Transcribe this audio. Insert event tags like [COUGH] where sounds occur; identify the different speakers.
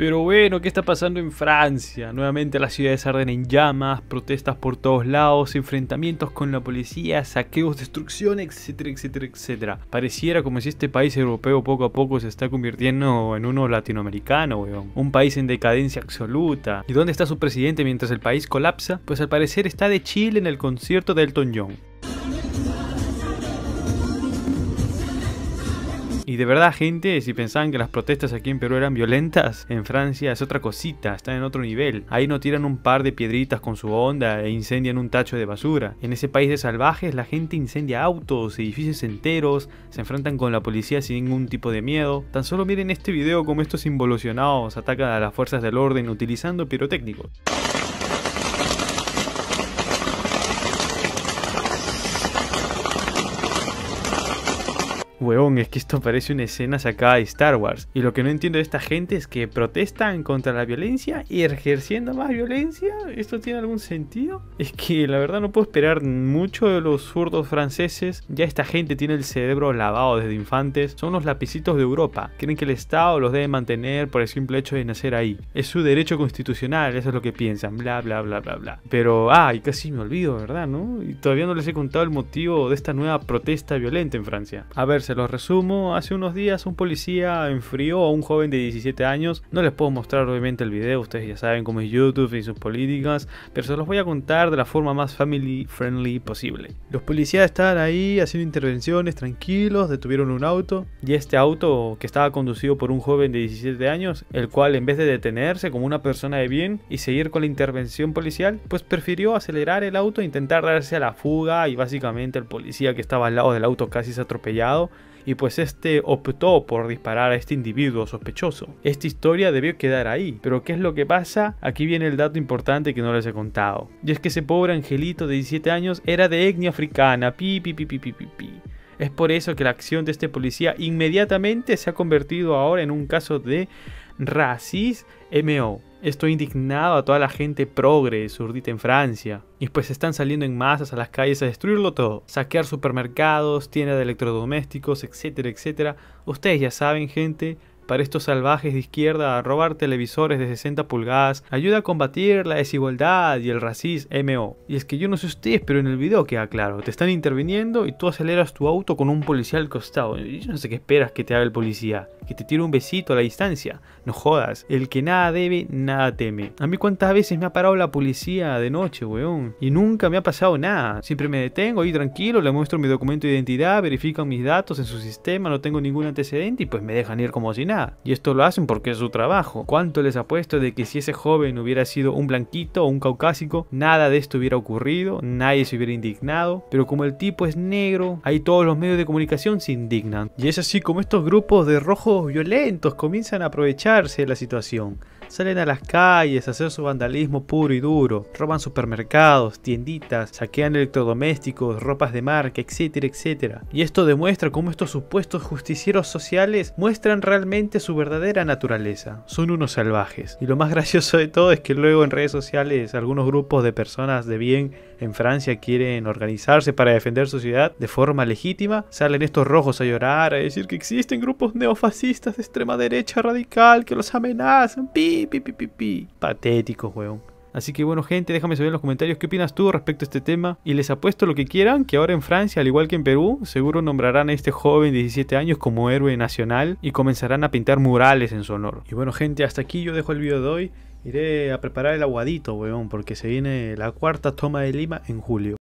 Speaker 1: Pero bueno, ¿qué está pasando en Francia? Nuevamente las ciudades arden en llamas, protestas por todos lados, enfrentamientos con la policía, saqueos, destrucción, etcétera, etcétera, etcétera. Pareciera como si este país europeo poco a poco se está convirtiendo en uno latinoamericano, weón. Un país en decadencia absoluta. ¿Y dónde está su presidente mientras el país colapsa? Pues al parecer está de Chile en el concierto de Elton John. Y de verdad, gente, si pensaban que las protestas aquí en Perú eran violentas, en Francia es otra cosita, están en otro nivel. Ahí no tiran un par de piedritas con su onda e incendian un tacho de basura. En ese país de salvajes, la gente incendia autos, edificios enteros, se enfrentan con la policía sin ningún tipo de miedo. Tan solo miren este video como estos involucionados atacan a las fuerzas del orden utilizando pirotécnicos. Weón, es que esto parece una escena sacada de Star Wars. Y lo que no entiendo de esta gente es que protestan contra la violencia y ejerciendo más violencia. ¿Esto tiene algún sentido? Es que la verdad no puedo esperar mucho de los zurdos franceses. Ya esta gente tiene el cerebro lavado desde infantes. Son los lapicitos de Europa. Creen que el Estado los debe mantener por el simple hecho de nacer ahí. Es su derecho constitucional, eso es lo que piensan. Bla, bla, bla, bla, bla. Pero, ah, y casi me olvido, ¿verdad? ¿No? Y todavía no les he contado el motivo de esta nueva protesta violenta en Francia. A ver, se los resumo. Hace unos días un policía enfrió a un joven de 17 años. No les puedo mostrar obviamente el video, ustedes ya saben cómo es YouTube y sus políticas, pero se los voy a contar de la forma más family friendly posible. Los policías estaban ahí haciendo intervenciones tranquilos, detuvieron un auto y este auto que estaba conducido por un joven de 17 años, el cual en vez de detenerse como una persona de bien y seguir con la intervención policial, pues prefirió acelerar el auto e intentar darse a la fuga y básicamente el policía que estaba al lado del auto casi se atropellado y pues este optó por disparar a este individuo sospechoso. Esta historia debió quedar ahí, pero ¿qué es lo que pasa? Aquí viene el dato importante que no les he contado. Y es que ese pobre angelito de 17 años era de etnia africana, pi pi pi pi pi pi. Es por eso que la acción de este policía inmediatamente se ha convertido ahora en un caso de Racis MO. Estoy indignado a toda la gente progre surdita en Francia. Y pues están saliendo en masas a las calles a destruirlo todo. Saquear supermercados, tiendas de electrodomésticos, etcétera, etcétera. Ustedes ya saben, gente, para estos salvajes de izquierda robar televisores de 60 pulgadas ayuda a combatir la desigualdad y el racismo MO. Y es que yo no sé ustedes, pero en el video queda claro, te están interviniendo y tú aceleras tu auto con un policía al costado. Yo no sé qué esperas que te haga el policía que te tire un besito a la distancia. No jodas, el que nada debe, nada teme. A mí cuántas veces me ha parado la policía de noche, weón. Y nunca me ha pasado nada. Siempre me detengo ahí tranquilo, le muestro mi documento de identidad, verifican mis datos en su sistema, no tengo ningún antecedente y pues me dejan ir como si nada. Y esto lo hacen porque es su trabajo. ¿Cuánto les apuesto de que si ese joven hubiera sido un blanquito o un caucásico, nada de esto hubiera ocurrido, nadie se hubiera indignado? Pero como el tipo es negro, ahí todos los medios de comunicación se indignan. Y es así como estos grupos de rojo violentos comienzan a aprovecharse de la situación. Salen a las calles a hacer su vandalismo puro y duro, roban supermercados, tienditas, saquean electrodomésticos, ropas de marca, etcétera, etcétera. Y esto demuestra cómo estos supuestos justicieros sociales muestran realmente su verdadera naturaleza. Son unos salvajes. Y lo más [LAUGHS] gracioso de todo es que luego en redes sociales algunos grupos de personas de bien en Francia quieren organizarse para defender su ciudad de forma legítima, salen estos rojos a llorar, a decir que existen grupos neofascistas de extrema derecha radical que los amenazan. Pi, pi, weón. Así que bueno, gente, déjame saber en los comentarios qué opinas tú respecto a este tema. Y les apuesto lo que quieran, que ahora en Francia, al igual que en Perú, seguro nombrarán a este joven de 17 años como héroe nacional y comenzarán a pintar murales en su honor. Y bueno, gente, hasta aquí yo dejo el video de hoy. Iré a preparar el aguadito, weón, porque se viene la cuarta toma de Lima en julio.